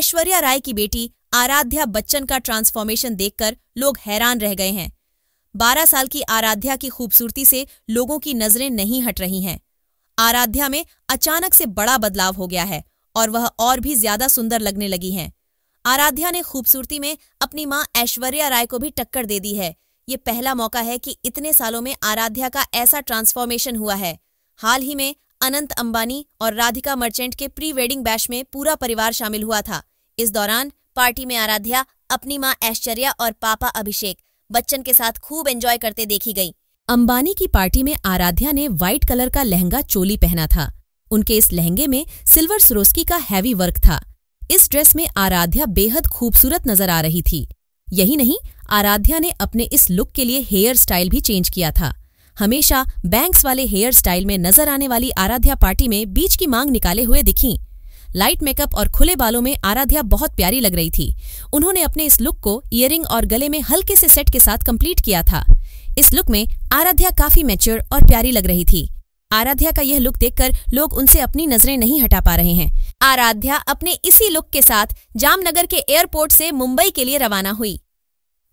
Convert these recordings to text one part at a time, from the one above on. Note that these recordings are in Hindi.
ऐश्वर्या राय की बेटी आराध्या बच्चन का ट्रांसफॉर्मेशन देखकर लोग हैरान रह गए हैं बारह साल की आराध्या की खूबसूरती से लोगों की नजरें नहीं हट रही हैं आराध्या में अचानक से बड़ा बदलाव हो गया है और वह और भी ज्यादा सुंदर लगने लगी हैं आराध्या ने खूबसूरती में अपनी माँ ऐश्वर्या राय को भी टक्कर दे दी है ये पहला मौका है कि इतने सालों में आराध्या का ऐसा ट्रांसफॉर्मेशन हुआ है हाल ही में अनंत अंबानी और राधिका मर्चेंट के प्री वेडिंग बैश में पूरा परिवार शामिल हुआ था इस दौरान पार्टी में आराध्या अपनी माँ ऐश्वर्या और पापा अभिषेक बच्चन के साथ खूब एंजॉय करते देखी गई अंबानी की पार्टी में आराध्या ने व्हाइट कलर का लहंगा चोली पहना था उनके इस लहंगे में सिल्वर सरोस्की का हैवी वर्क था इस ड्रेस में आराध्या बेहद खूबसूरत नजर आ रही थी यही नहीं आराध्या ने अपने इस लुक के लिए हेयर स्टाइल भी चेंज किया था हमेशा बैंक्स वाले हेयर स्टाइल में नजर आने वाली आराध्या पार्टी में बीच की मांग निकाले हुए दिखीं लाइट मेकअप और खुले बालों में आराध्या बहुत प्यारी लग रही थी उन्होंने अपने इस लुक को इयरिंग और गले में हल्के से सेट के साथ कंप्लीट किया था इस लुक में आराध्या काफी मेच्योर और प्यारी लग रही थी आराध्या का यह लुक देखकर लोग उनसे अपनी नजरें नहीं हटा पा रहे हैं आराध्या अपने इसी लुक के साथ जामनगर के एयरपोर्ट से मुंबई के लिए रवाना हुई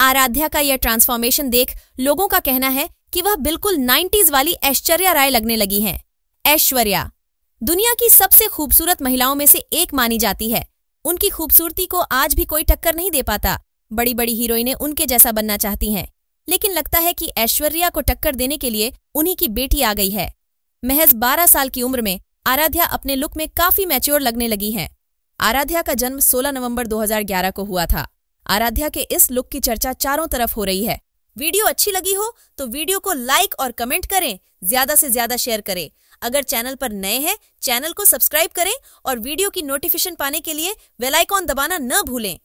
आराध्या का यह ट्रांसफॉर्मेशन देख लोगों का कहना है कि वह बिल्कुल 90s वाली ऐश्वर्या राय लगने लगी है ऐश्वर्या दुनिया की सबसे खूबसूरत महिलाओं में से एक मानी जाती है उनकी खूबसूरती को आज भी कोई टक्कर नहीं दे पाता बड़ी बड़ी हीरोइनें उनके जैसा बनना चाहती हैं लेकिन लगता है कि ऐश्वर्या को टक्कर देने के लिए उन्हीं की बेटी आ गई है महज 12 साल की उम्र में आराध्या अपने लुक में काफी मैच्योर लगने लगी हैं आराध्या का जन्म 16 नवंबर 2011 को हुआ था आराध्या के इस लुक की चर्चा चारों तरफ हो रही है वीडियो अच्छी लगी हो तो वीडियो को लाइक और कमेंट करें ज्यादा से ज्यादा शेयर करें अगर चैनल पर नए हैं चैनल को सब्सक्राइब करें और वीडियो की नोटिफिकेशन पाने के लिए वेलाइकॉन दबाना न भूलें